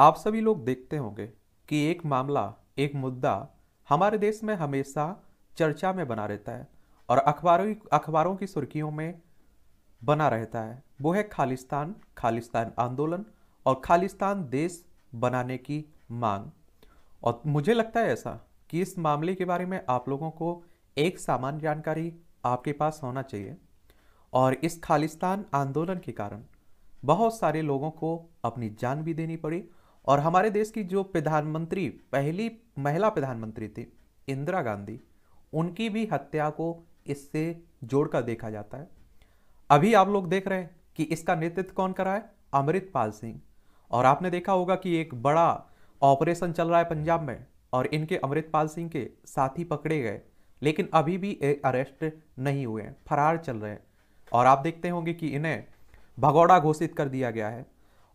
आप सभी लोग देखते होंगे कि एक मामला एक मुद्दा हमारे देश में हमेशा चर्चा में बना रहता है और अखबारों की अखबारों की सुर्खियों में बना रहता है वो है खालिस्तान खालिस्तान आंदोलन और खालिस्तान देश बनाने की मांग और मुझे लगता है ऐसा कि इस मामले के बारे में आप लोगों को एक सामान्य जानकारी आपके पास होना चाहिए और इस खालिस्तान आंदोलन के कारण बहुत सारे लोगों को अपनी जान भी देनी पड़ी और हमारे देश की जो प्रधानमंत्री पहली महिला प्रधानमंत्री थी इंदिरा गांधी उनकी भी हत्या को इससे जोड़कर देखा जाता है अभी आप लोग देख रहे हैं कि इसका नेतृत्व कौन कर रहा है अमृतपाल सिंह और आपने देखा होगा कि एक बड़ा ऑपरेशन चल रहा है पंजाब में और इनके अमृतपाल सिंह के साथी पकड़े गए लेकिन अभी भी अरेस्ट नहीं हुए हैं फरार चल रहे हैं और आप देखते होंगे कि इन्हें भगौड़ा घोषित कर दिया गया है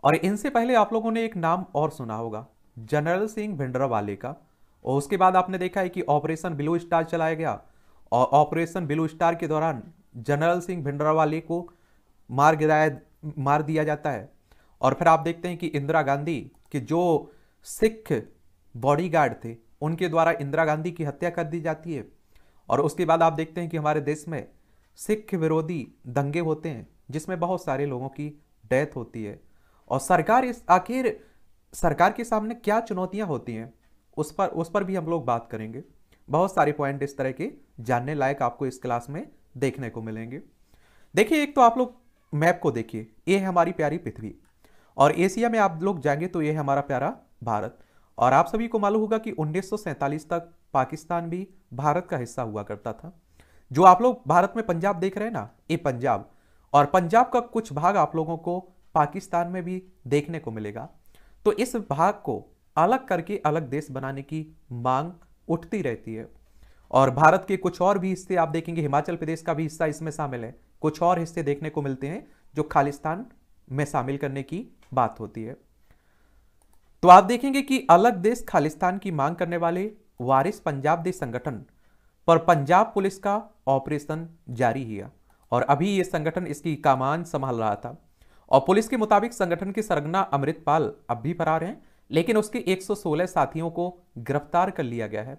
और इनसे पहले आप लोगों ने एक नाम और सुना होगा जनरल सिंह भिंडरावाले का और उसके बाद आपने देखा है कि ऑपरेशन ब्लू स्टार चलाया गया और ऑपरेशन ब्लू स्टार के दौरान जनरल सिंह भिंडरावाले को मार गिराया मार दिया जाता है और फिर आप देखते हैं कि इंदिरा गांधी के जो सिख बॉडीगार्ड थे उनके द्वारा इंदिरा गांधी की हत्या कर दी जाती है और उसके बाद आप देखते हैं कि हमारे देश में सिख विरोधी दंगे होते हैं जिसमें बहुत सारे लोगों की डेथ होती है और सरकार इस आखिर सरकार के सामने क्या चुनौतियां होती हैं उस पर उस पर भी हम लोग बात करेंगे बहुत सारे पॉइंट इस तरह के जानने लायक आपको इस क्लास में देखने को मिलेंगे देखिए एक तो आप लोग मैप को देखिए ये है हमारी प्यारी पृथ्वी और एशिया में आप लोग जाएंगे तो ये है हमारा प्यारा भारत और आप सभी को मालूम होगा कि उन्नीस तक पाकिस्तान भी भारत का हिस्सा हुआ करता था जो आप लोग भारत में पंजाब देख रहे हैं ना ये पंजाब और पंजाब का कुछ भाग आप लोगों को पाकिस्तान में भी देखने को मिलेगा तो इस भाग को अलग करके अलग देश बनाने की मांग उठती रहती है और भारत के कुछ और भी हिस्से आप देखेंगे हिमाचल प्रदेश का भी हिस्सा इसमें शामिल है कुछ और हिस्से देखने को मिलते हैं जो खालिस्तान में शामिल करने की बात होती है तो आप देखेंगे कि अलग देश खालिस्तान की मांग करने वाले वारिस पंजाब देश संगठन पर पंजाब पुलिस का ऑपरेशन जारी किया और अभी यह संगठन इसकी कमान संभाल रहा था और पुलिस के मुताबिक संगठन की सरगना अमृतपाल अब भी फरार हैं लेकिन उसके 116 साथियों को गिरफ्तार कर लिया गया है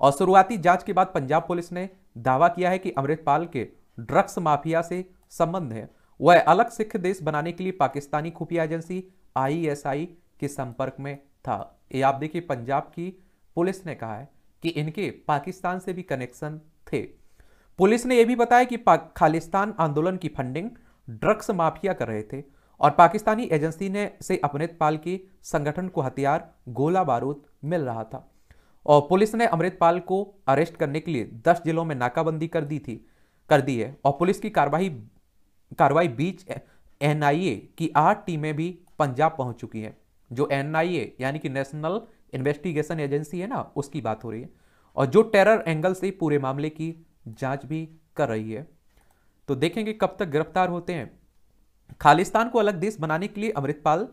और शुरुआती जांच के बाद पंजाब पुलिस ने दावा किया है कि अमृतपाल के ड्रग्स माफिया से संबंध है वह अलग सिख देश बनाने के लिए पाकिस्तानी खुफिया एजेंसी आईएसआई के संपर्क में था ये आप देखिए पंजाब की पुलिस ने कहा है कि इनके पाकिस्तान से भी कनेक्शन थे पुलिस ने यह भी बताया कि खालिस्तान आंदोलन की फंडिंग ड्रग्स माफिया कर रहे थे और पाकिस्तानी एजेंसी ने से अमृतपाल के संगठन को हथियार गोला बारूद मिल रहा था और पुलिस ने अमृतपाल को अरेस्ट करने के लिए 10 जिलों में नाकाबंदी कर दी थी कर दी है और पुलिस की कार्रवाई कार्रवाई बीच एनआईए की आठ टीमें भी पंजाब पहुंच चुकी हैं जो एनआईए यानी कि नेशनल इन्वेस्टिगेशन एजेंसी है ना उसकी बात हो रही है और जो टेरर एंगल से पूरे मामले की जांच भी कर रही है तो देखेंगे कब तक गिरफ्तार होते हैं खालिस्तान को अलग देश बनाने के लिए अमृतपाल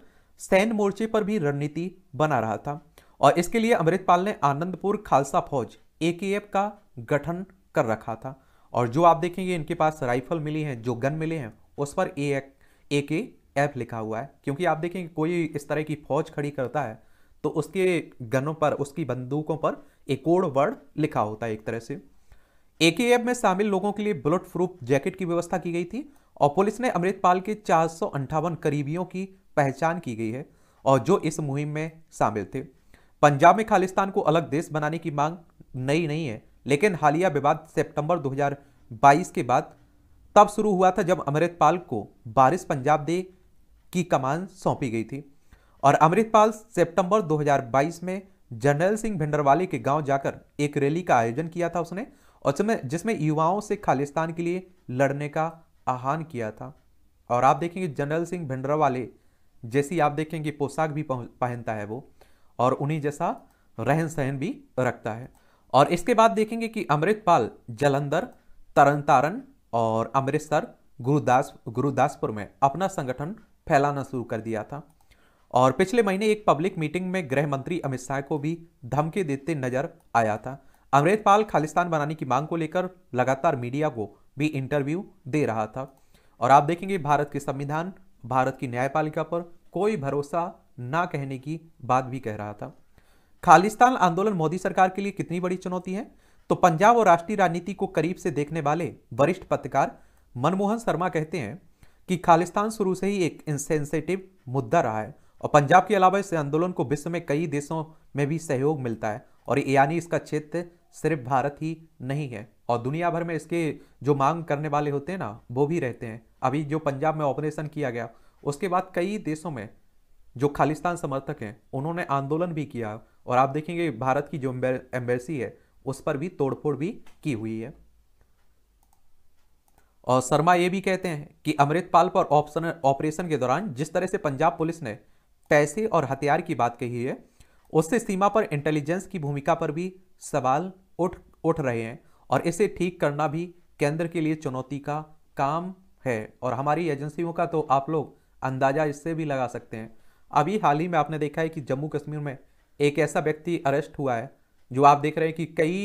सैन्य मोर्चे पर भी रणनीति बना रहा था और इसके लिए अमृतपाल ने आनंदपुर खालसा फौज ए का गठन कर रखा था और जो आप देखेंगे इनके पास राइफल मिली हैं जो गन मिले हैं उस पर ए एक ए के एफ लिखा हुआ है क्योंकि आप देखेंगे कोई इस तरह की फौज खड़ी करता है तो उसके गनों पर उसकी बंदूकों पर एक कोड वर्ड लिखा होता है एक तरह से एकेएफ में शामिल लोगों के लिए बुलेट प्रूफ जैकेट की व्यवस्था की गई थी और पुलिस ने अमृतपाल के चार करीबियों की पहचान की गई है और जो इस मुहिम में शामिल थे पंजाब में खालिस्तान को अलग देश बनाने की मांग नई नहीं है लेकिन हालिया विवाद सितंबर 2022 के बाद तब शुरू हुआ था जब अमृतपाल को बारिश पंजाब दे की कमान सौंपी गई थी और अमृतपाल सितंबर 2022 में जनरल सिंह भिंडरवाले के गांव जाकर एक रैली का आयोजन किया था उसने और जिसमें जिसमें युवाओं से खालिस्तान के लिए लड़ने का आह्वान किया था और आप देखेंगे जनरल सिंह भिंडरावाले जैसी आप देखेंगे पोशाक भी पहनता है वो और उन्हीं जैसा रहन सहन भी रखता है और इसके बाद देखेंगे कि अमृतपाल जलंधर तरन तारण और अमृतसर गुरुदास गुरुदासपुर में अपना संगठन फैलाना शुरू कर दिया था और पिछले महीने एक पब्लिक मीटिंग में गृह मंत्री अमित शाह को भी धमकी देते नजर आया था अमृतपाल खालिस्तान बनाने की मांग को लेकर लगातार मीडिया को भी इंटरव्यू दे रहा था और आप देखेंगे भारत के संविधान भारत की न्यायपालिका पर कोई भरोसा ना कहने की बात भी कह रहा था खालिस्तान आंदोलन मोदी सरकार के लिए कितनी बड़ी चुनौती है तो पंजाब और राष्ट्रीय राजनीति को करीब से देखने वाले वरिष्ठ पत्रकार मनमोहन शर्मा कहते हैं कि खालिस्तान शुरू से ही एक इंसेंसिटिव मुद्दा रहा है और पंजाब के अलावा इस आंदोलन को विश्व में कई देशों में भी सहयोग मिलता है और यानी इसका क्षेत्र सिर्फ भारत ही नहीं है और दुनिया भर में इसके जो मांग करने वाले होते हैं ना वो भी रहते हैं अभी जो पंजाब में ऑपरेशन किया गया उसके बाद कई देशों में जो खालिस्तान समर्थक हैं उन्होंने आंदोलन भी किया और आप देखेंगे भारत की जो एम्बेसी है उस पर भी तोड़फोड़ भी की हुई है और शर्मा ये भी कहते हैं कि अमृतपाल पर ऑप्शन ऑपरेशन के दौरान जिस तरह से पंजाब पुलिस ने पैसे और हथियार की बात कही है उससे सीमा पर इंटेलिजेंस की भूमिका पर भी सवाल उठ उठ रहे हैं और इसे ठीक करना भी केंद्र के लिए चुनौती का काम है और हमारी एजेंसियों का तो आप लोग अंदाज़ा इससे भी लगा सकते हैं अभी हाल ही में आपने देखा है कि जम्मू कश्मीर में एक ऐसा व्यक्ति अरेस्ट हुआ है जो आप देख रहे हैं कि कई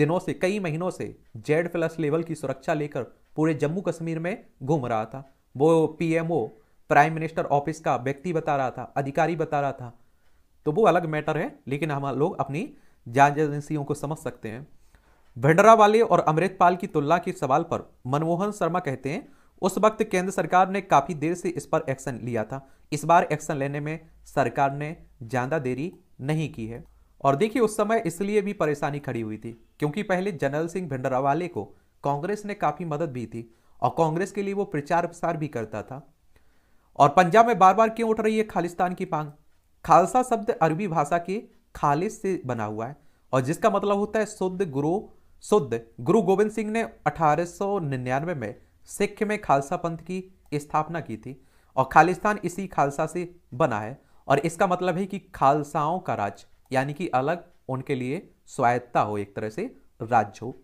दिनों से कई महीनों से जेड प्लस लेवल की सुरक्षा लेकर पूरे जम्मू कश्मीर में घूम रहा था वो पीएमओ प्राइम मिनिस्टर ऑफिस का व्यक्ति बता रहा था अधिकारी बता रहा था तो वो अलग मैटर है लेकिन हम लोग अपनी जांच एजेंसियों को समझ सकते हैं भंडरा वाले और अमृतपाल की तुलना के सवाल पर मनमोहन शर्मा कहते हैं उस वक्त केंद्र सरकार ने काफी देर से इस पर एक्शन लिया था इस बार एक्शन लेने में सरकार ने ज्यादा देरी नहीं की है और देखिए उस समय इसलिए भी परेशानी खड़ी हुई थी क्योंकि पहले जनरल सिंह वाले को कांग्रेस ने काफी मदद भी थी और कांग्रेस के लिए वो प्रचार प्रसार भी करता था और पंजाब में बार बार क्यों उठ रही है खालिस्तान की मांग खालसा शब्द अरबी भाषा की खालिश से बना हुआ है और जिसका मतलब होता है शुद्ध गुरु शुद्ध गुरु गोविंद सिंह ने 1899 में सिख में खालसा पंथ की स्थापना की थी और खालिस्तान इसी खालसा से बना है और इसका मतलब है कि खालसाओं का राज यानी कि अलग उनके लिए स्वायत्ता हो एक तरह से राज्य हो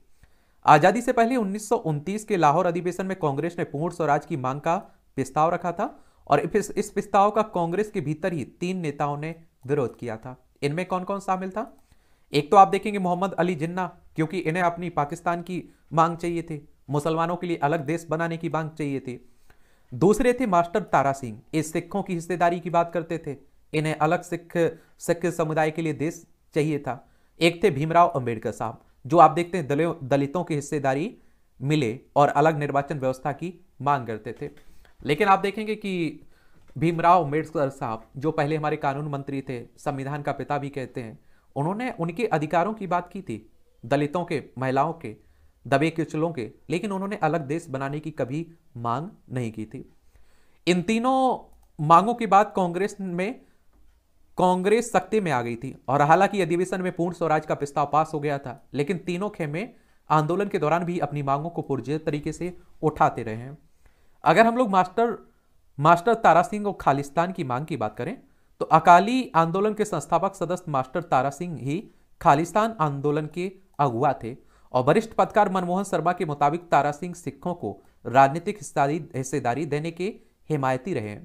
आज़ादी से पहले उन्नीस के लाहौर अधिवेशन में कांग्रेस ने पूर्ण स्वराज की मांग का प्रस्ताव रखा था और इस प्रस्ताव का कांग्रेस के भीतर ही तीन नेताओं ने विरोध किया था इनमें कौन कौन शामिल था एक तो आप देखेंगे मोहम्मद अली जिन्ना क्योंकि इन्हें अपनी पाकिस्तान की मांग चाहिए थी मुसलमानों के लिए अलग देश बनाने की मांग चाहिए थी दूसरे थे मास्टर तारा सिंह ये सिखों की हिस्सेदारी की बात करते थे इन्हें अलग सिख सिख समुदाय के लिए देश चाहिए था एक थे भीमराव अंबेडकर साहब जो आप देखते हैं दलियों दलितों की हिस्सेदारी मिले और अलग निर्वाचन व्यवस्था की मांग करते थे लेकिन आप देखेंगे कि भीमराव अम्बेडकर साहब जो पहले हमारे कानून मंत्री थे संविधान का पिता भी कहते हैं उन्होंने उनके अधिकारों की बात की थी दलितों के महिलाओं के दबे कुचलों के लेकिन उन्होंने अलग देश बनाने की कभी मांग नहीं की थी इन तीनों मांगों के बाद कांग्रेस में कांग्रेस सत्ते में आ गई थी और हालांकि अधिवेशन में पूर्ण स्वराज का प्रस्ताव पास हो गया था लेकिन तीनों खेमे आंदोलन के दौरान भी अपनी मांगों को पुरजे तरीके से उठाते रहे हैं अगर हम लोग मास्टर मास्टर तारा सिंह और खालिस्तान की मांग की बात करें तो अकाली आंदोलन के संस्थापक सदस्य मास्टर तारा सिंह ही खालिस्तान आंदोलन के अगुआ थे और वरिष्ठ पत्रकार मनमोहन शर्मा के मुताबिक तारा सिंह सिखों को राजनीतिक हिस्सेदारी देने के हिमायती रहे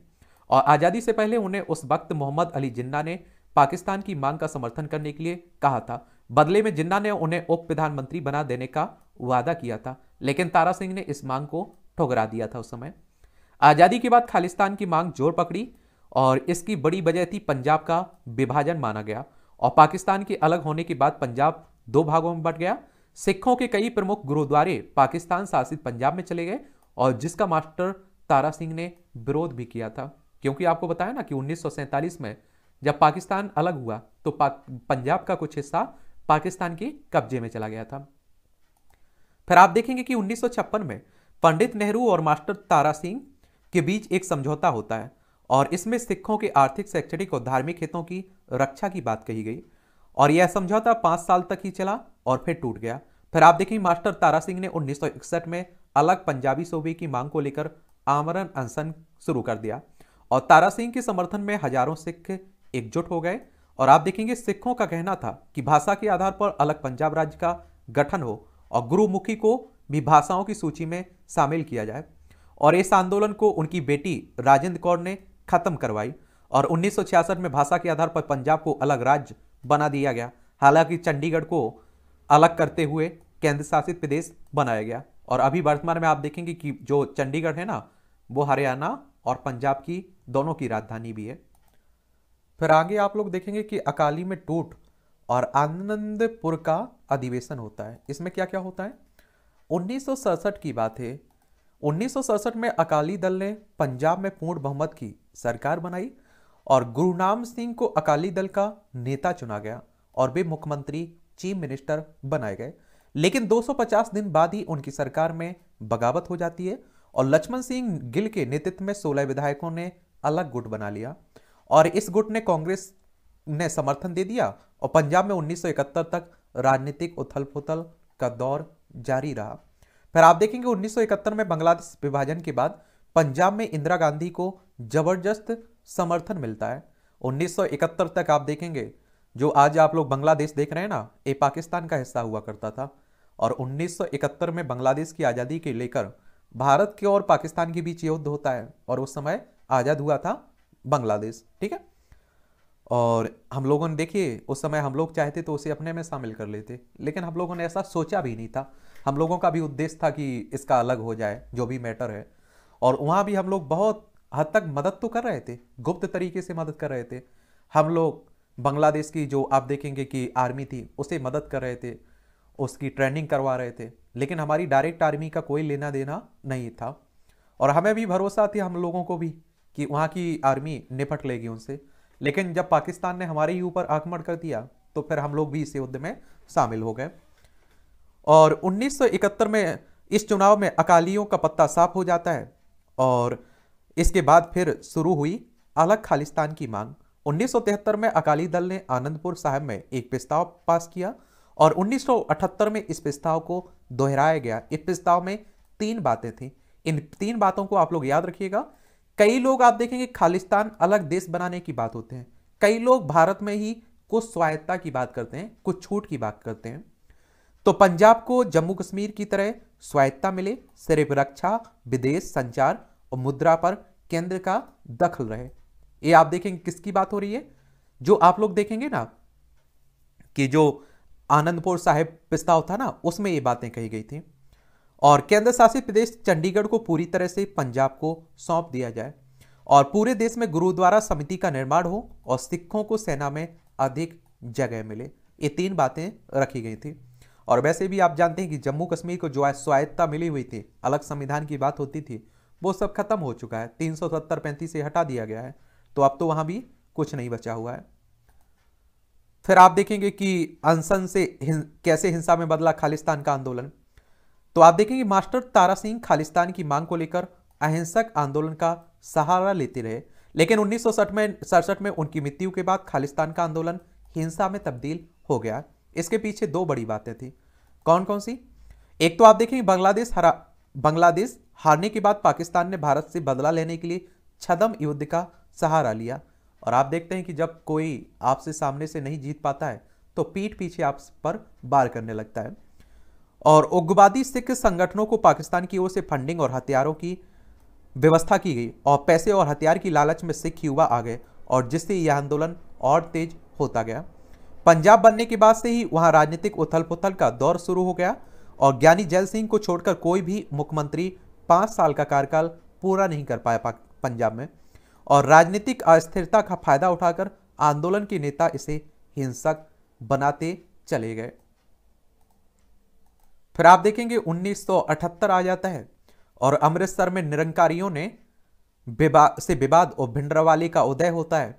और आज़ादी से पहले उन्हें उस वक्त मोहम्मद अली जिन्ना ने पाकिस्तान की मांग का समर्थन करने के लिए कहा था बदले में जिन्ना ने उन्हें उप प्रधानमंत्री बना देने का वादा किया था लेकिन तारा सिंह ने इस मांग को ठोकरा दिया था उस समय आज़ादी के बाद खालिस्तान की मांग जोर पकड़ी और इसकी बड़ी वजह थी पंजाब का विभाजन माना गया और पाकिस्तान के अलग होने के बाद पंजाब दो भागों में बट गया सिखों के कई प्रमुख गुरुद्वारे पाकिस्तान शासित पंजाब में चले गए और जिसका मास्टर तारा सिंह ने विरोध भी किया था क्योंकि आपको बताया ना कि उन्नीस में जब पाकिस्तान अलग हुआ तो पंजाब का कुछ हिस्सा पाकिस्तान के कब्जे में चला गया था फिर आप देखेंगे कि उन्नीस में पंडित नेहरू और मास्टर तारा सिंह के बीच एक समझौता होता है और इसमें सिखों के आर्थिक शैक्षणिक और धार्मिक हितों की रक्षा की बात कही गई और यह समझौता पाँच साल तक ही चला और फिर टूट गया फिर आप देखें मास्टर तारा सिंह ने उन्नीस में अलग पंजाबी सूबे की मांग को लेकर आमरण अनशन शुरू कर दिया और तारा सिंह के समर्थन में हजारों सिख एकजुट हो गए और आप देखेंगे सिखों का कहना था कि भाषा के आधार पर अलग पंजाब राज्य का गठन हो और गुरुमुखी को भी भाषाओं की सूची में शामिल किया जाए और इस आंदोलन को उनकी बेटी राजेंद्र कौर ने खत्म करवाई और उन्नीस में भाषा के आधार पर पंजाब को अलग राज्य बना दिया गया हालांकि चंडीगढ़ को अलग करते हुए केंद्र शासित प्रदेश बनाया गया और अभी वर्तमान में आप देखेंगे कि जो चंडीगढ़ है ना वो हरियाणा और पंजाब की दोनों की राजधानी भी है फिर आगे आप लोग देखेंगे कि अकाली में टूट और आनंदपुर का अधिवेशन होता है इसमें क्या क्या होता है उन्नीस की बात है उन्नीस में अकाली दल ने पंजाब में पूर्ण बहुमत की सरकार बनाई और गुरुनाम सिंह को अकाली दल का नेता चुना गया और वे मुख्यमंत्री चीफ मिनिस्टर बनाए गए लेकिन 250 दिन बाद ही उनकी सरकार में बगावत हो जाती है और लक्ष्मण सिंह गिल के नेतृत्व में 16 विधायकों ने अलग गुट बना लिया और इस गुट ने कांग्रेस ने समर्थन दे दिया और पंजाब में 1971 तक राजनीतिक उथल पुथल का दौर जारी रहा फिर आप देखेंगे 1971 में बांग्लादेश विभाजन के बाद पंजाब में इंदिरा गांधी को जबरदस्त समर्थन मिलता है 1971 तक आप देखेंगे जो आज आप लोग बांग्लादेश देख रहे हैं ना ये पाकिस्तान का हिस्सा हुआ करता था और 1971 में बांग्लादेश की आज़ादी के लेकर भारत के और पाकिस्तान के बीच युद्ध होता है और उस समय आज़ाद हुआ था बांग्लादेश ठीक है और हम लोगों ने देखिए उस समय हम लोग चाहते तो उसे अपने में शामिल कर लेते लेकिन हम लोगों ने ऐसा सोचा भी नहीं था हम लोगों का भी उद्देश्य था कि इसका अलग हो जाए जो भी मैटर है और वहाँ भी हम लोग बहुत हद तक मदद तो कर रहे थे गुप्त तरीके से मदद कर रहे थे हम लोग बांग्लादेश की जो आप देखेंगे कि आर्मी थी उसे मदद कर रहे थे उसकी ट्रेनिंग करवा रहे थे लेकिन हमारी डायरेक्ट आर्मी का कोई लेना देना नहीं था और हमें भी भरोसा थी हम लोगों को भी कि वहाँ की आर्मी निपट लेगी उनसे लेकिन जब पाकिस्तान ने हमारे ही ऊपर आक्रमण कर दिया तो फिर हम लोग भी इस युद्ध में शामिल हो गए और 1971 में इस चुनाव में अकालियों का पत्ता साफ हो जाता है और इसके बाद फिर शुरू हुई अलग खालिस्तान की मांग 1973 में अकाली दल ने आनंदपुर साहब में एक प्रस्ताव पास किया और 1978 में इस प्रस्ताव को दोहराया गया इस प्रस्ताव में तीन बातें थी इन तीन बातों को आप लोग याद रखिएगा कई लोग आप देखेंगे खालिस्तान अलग देश बनाने की बात होते हैं कई लोग भारत में ही कुछ स्वायत्ता की बात करते हैं कुछ छूट की बात करते हैं तो पंजाब को जम्मू कश्मीर की तरह स्वायत्ता मिले सिर्फ रक्षा विदेश संचार और मुद्रा पर केंद्र का दखल रहे ये आप देखेंगे किसकी बात हो रही है जो आप लोग देखेंगे ना कि जो आनंदपुर साहिब प्रस्ताव था ना उसमें ये बातें कही गई थी और केंद्र शासित प्रदेश चंडीगढ़ को पूरी तरह से पंजाब को सौंप दिया जाए और पूरे देश में गुरुद्वारा समिति का निर्माण हो और सिखों को सेना में अधिक जगह मिले ये तीन बातें रखी गई थी और वैसे भी आप जानते हैं कि जम्मू कश्मीर को जो स्वायत्ता मिली हुई थी अलग संविधान की बात होती थी वो सब खत्म हो चुका है तीन सौ सत्तर पैंतीस से हटा दिया गया है तो अब तो वहां भी कुछ नहीं बचा हुआ है फिर आप देखेंगे कि अनसन से हिं, कैसे हिंसा में बदला खालिस्तान का आंदोलन तो आप देखेंगे मास्टर तारा सिंह खालिस्तान की मांग को लेकर अहिंसक आंदोलन का सहारा लेते रहे लेकिन उन्नीस में सड़सठ में उनकी मृत्यु के बाद खालिस्तान का आंदोलन हिंसा में तब्दील हो गया इसके पीछे दो बड़ी बातें थी कौन कौन सी एक तो आप देखेंगे बांग्लादेश हरा बांग्लादेश हारने के बाद पाकिस्तान ने भारत से बदला लेने के लिए छदम युद्ध का सहारा लिया और आप देखते हैं कि जब कोई आपसे सामने से नहीं जीत पाता है तो पीठ पीछे आप पर बार करने लगता है और उग्रवादी सिख संगठनों को पाकिस्तान की ओर से फंडिंग और हथियारों की व्यवस्था की गई और पैसे और हथियार की लालच में सिख युवा आ गए और जिससे यह आंदोलन और तेज होता गया पंजाब बनने के बाद से ही वहां राजनीतिक उथल पुथल का दौर शुरू हो गया और ज्ञानी जैल सिंह को छोड़कर कोई भी मुख्यमंत्री पांच साल का कार्यकाल पूरा नहीं कर पाया पंजाब में और राजनीतिक अस्थिरता का फायदा उठाकर आंदोलन के नेता इसे हिंसक बनाते चले गए फिर आप देखेंगे 1978 आ जाता है और अमृतसर में निरंकारियों ने विवाद से विवाद और भिंडरवाले का उदय होता है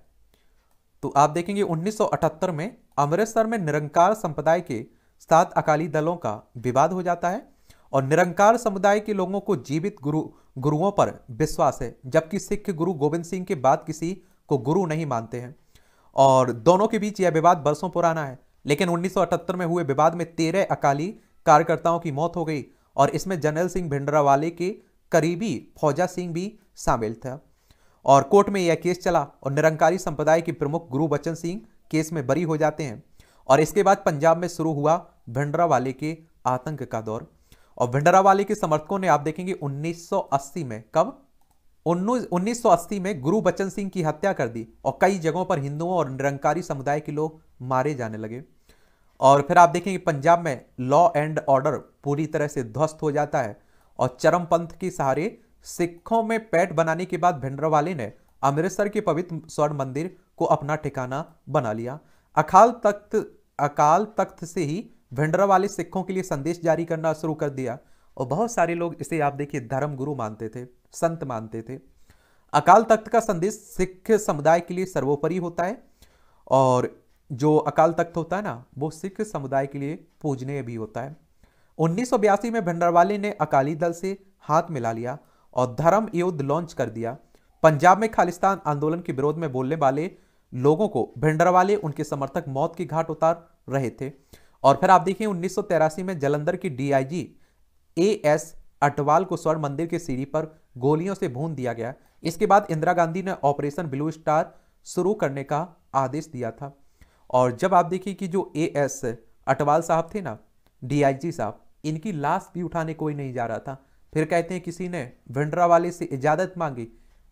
तो आप देखेंगे 1978 में अमृतसर में निरंकार संप्रदाय के सात अकाली दलों का विवाद हो जाता है और निरंकार समुदाय के लोगों को जीवित गुरु गुरुओं पर विश्वास है जबकि सिख गुरु गोविंद सिंह के बाद किसी को गुरु नहीं मानते हैं और दोनों के बीच यह विवाद बरसों पुराना है लेकिन 1978 में हुए विवाद में तेरह अकाली कार्यकर्ताओं की मौत हो गई और इसमें जनरल सिंह भिंडरावाले के करीबी फौजा सिंह भी शामिल था और कोर्ट में यह केस चला और निरंकारी संप्रदाय के प्रमुख गुरु बच्चन सिंह केस में बरी हो जाते हैं और इसके बाद पंजाब में शुरू हुआ भिंडरावाले के आतंक का दौर और भिंडरावाले के समर्थकों ने आप देखेंगे 1980 में कब 1980 में गुरु बच्चन सिंह की हत्या कर दी और कई जगहों पर हिंदुओं और निरंकारी समुदाय के लोग मारे जाने लगे और फिर आप देखेंगे पंजाब में लॉ एंड ऑर्डर पूरी तरह से ध्वस्त हो जाता है और चरमपंथ के सहारे सिखों में पैठ बनाने के बाद भिंडरावाले ने अमृतसर के पवित्र स्वर्ण मंदिर को अपना ठिकाना बना लिया अकाल तख्त अकाल तख्त से ही भिंडरा वाले सिखों के लिए संदेश जारी करना शुरू कर दिया और बहुत सारे लोग इसे आप देखिए धर्म गुरु मानते थे संत मानते थे अकाल तख्त का संदेश सिख समुदाय के लिए सर्वोपरि होता है और जो अकाल तख्त होता है ना वो सिख समुदाय के लिए पूजनीय भी होता है उन्नीस में भंडरवाले ने अकाली दल से हाथ मिला लिया और धर्म युद्ध लॉन्च कर दिया पंजाब में खालिस्तान आंदोलन के विरोध में बोलने वाले लोगों को भिंडरवाले उनके समर्थक मौत की घाट उतार रहे थे और फिर आप देखिए उन्नीस में जलंधर की डीआईजी एएस अटवाल को स्वर्ण मंदिर के सीढ़ी पर गोलियों से भून दिया गया इसके बाद इंदिरा गांधी ने ऑपरेशन ब्लू स्टार शुरू करने का आदेश दिया था और जब आप देखिए कि जो ए एस अटवाल साहब थे ना डीआईजी साहब इनकी लाश भी उठाने कोई नहीं जा रहा था फिर कहते हैं किसी ने भिंडरा वाले से इजाज़त मांगी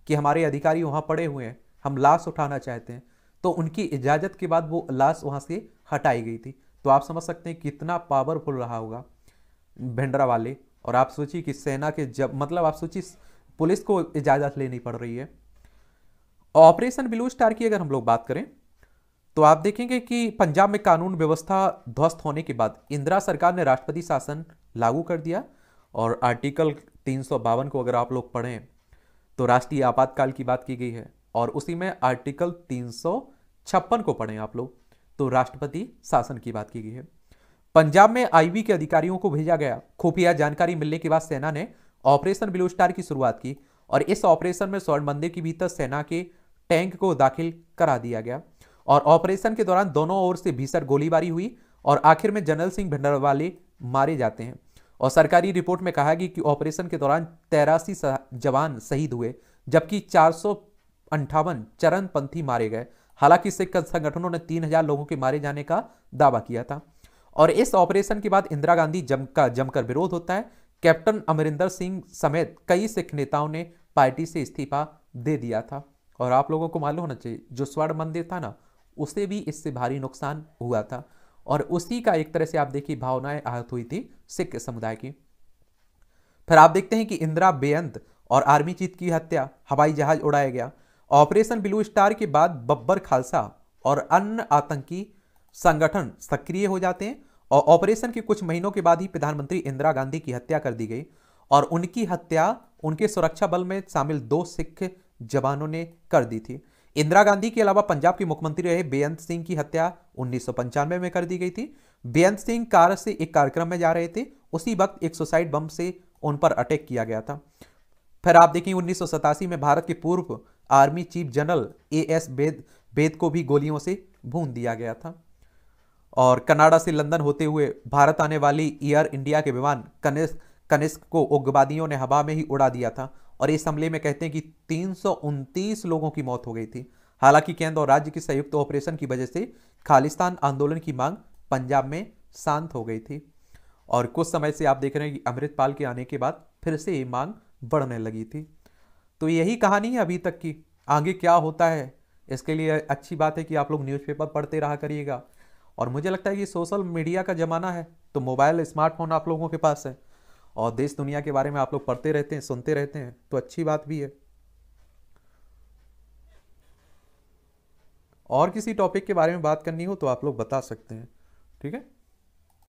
कि हमारे अधिकारी वहां पड़े हुए हैं हम लाश उठाना चाहते हैं तो उनकी इजाज़त के बाद वो लाश वहां से हटाई गई थी तो आप समझ सकते हैं कितना पावरफुल रहा होगा भिंडरा वाले और आप सोचिए कि सेना के जब मतलब आप सोचिए पुलिस को इजाज़त लेनी पड़ रही है ऑपरेशन ब्लू स्टार की अगर हम लोग बात करें तो आप देखेंगे कि पंजाब में कानून व्यवस्था ध्वस्त होने के बाद इंदिरा सरकार ने राष्ट्रपति शासन लागू कर दिया और आर्टिकल तीन को अगर आप लोग पढ़ें तो राष्ट्रीय आपातकाल की बात की गई है और उसी में आर्टिकल तीन को पढ़ें आप लोग तो राष्ट्रपति शासन की बात की गई है पंजाब में आईबी के अधिकारियों को भेजा गया खुफिया जानकारी मिलने के बाद सेना ने ऑपरेशन ब्लू स्टार की शुरुआत की और इस ऑपरेशन में स्वर्ण मंदिर के भीतर सेना के टैंक को दाखिल करा दिया गया और ऑपरेशन के दौरान दोनों ओर से भीषण गोलीबारी हुई और आखिर में जनरल सिंह भंडरवाले मारे जाते हैं और सरकारी रिपोर्ट में कहा गया कि ऑपरेशन के दौरान तेरासी जवान शहीद हुए जबकि चार अंठावन चरणपंथी मारे गए हालांकि सिख संगठनों ने 3000 लोगों के मारे जाने का दावा किया था और इस ऑपरेशन के बाद इंदिरा गांधी जम का जमकर विरोध होता है कैप्टन अमरिंदर सिंह समेत कई सिख नेताओं ने पार्टी से इस्तीफा दे दिया था और आप लोगों को मालूम होना चाहिए जो स्वर्ण मंदिर था ना उसे भी इससे भारी नुकसान हुआ था और उसी का एक तरह से आप देखिए भावनाएं आहत हुई थी सिख समुदाय की फिर आप देखते हैं कि इंदिरा बेअंत और आर्मी चीत की हत्या हवाई जहाज उड़ाया गया ऑपरेशन ब्लू स्टार के बाद बब्बर खालसा और अन्य आतंकी संगठन सक्रिय हो जाते हैं और ऑपरेशन के कुछ महीनों के बाद ही प्रधानमंत्री इंदिरा गांधी की हत्या कर दी गई और उनकी हत्या उनके सुरक्षा बल में शामिल दो सिख जवानों ने कर दी थी इंदिरा गांधी के अलावा पंजाब के मुख्यमंत्री रहे बेअंत सिंह की हत्या उन्नीस में कर दी गई थी बेअंत सिंह कार से एक कार्यक्रम में जा रहे थे उसी वक्त एक सुसाइड बम से उन पर अटैक किया गया था फिर आप देखें उन्नीस में भारत के पूर्व army chief general A S बेद बेद को भी गोलियों से भून दिया गया था और कनाडा से लंदन होते हुए भारत आने वाली एयर इंडिया के विमान कनिष्क कनिष्क को उग्रवादियों ने हवा में ही उड़ा दिया था और इस हमले में कहते हैं कि तीन लोगों की मौत हो गई थी हालांकि केंद्र और राज्य के संयुक्त ऑपरेशन की वजह से खालिस्तान आंदोलन की मांग पंजाब में शांत हो गई थी और कुछ समय से आप देख रहे हैं कि अमृतपाल के आने के बाद फिर से ये मांग बढ़ने लगी थी तो यही कहानी है अभी तक की आगे क्या होता है इसके लिए अच्छी बात है कि आप लोग न्यूज़पेपर पढ़ते रहा करिएगा और मुझे लगता है कि सोशल मीडिया का ज़माना है तो मोबाइल स्मार्टफोन आप लोगों के पास है और देश दुनिया के बारे में आप लोग पढ़ते रहते हैं सुनते रहते हैं तो अच्छी बात भी है और किसी टॉपिक के बारे में बात करनी हो तो आप लोग बता सकते हैं ठीक है